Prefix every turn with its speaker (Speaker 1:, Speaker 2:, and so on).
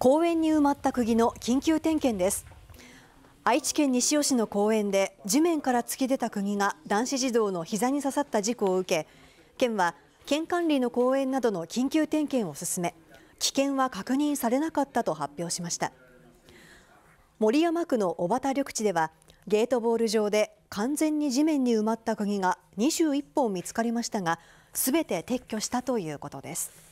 Speaker 1: 公園に埋まった釘の緊急点検です愛知県西尾市の公園で地面から突き出た釘が男子児童の膝に刺さった事故を受け県は県管理の公園などの緊急点検を進め危険は確認されなかったと発表しました森山区の小畑緑地ではゲートボール場で完全に地面に埋まった釘が21本見つかりましたがすべて撤去したということです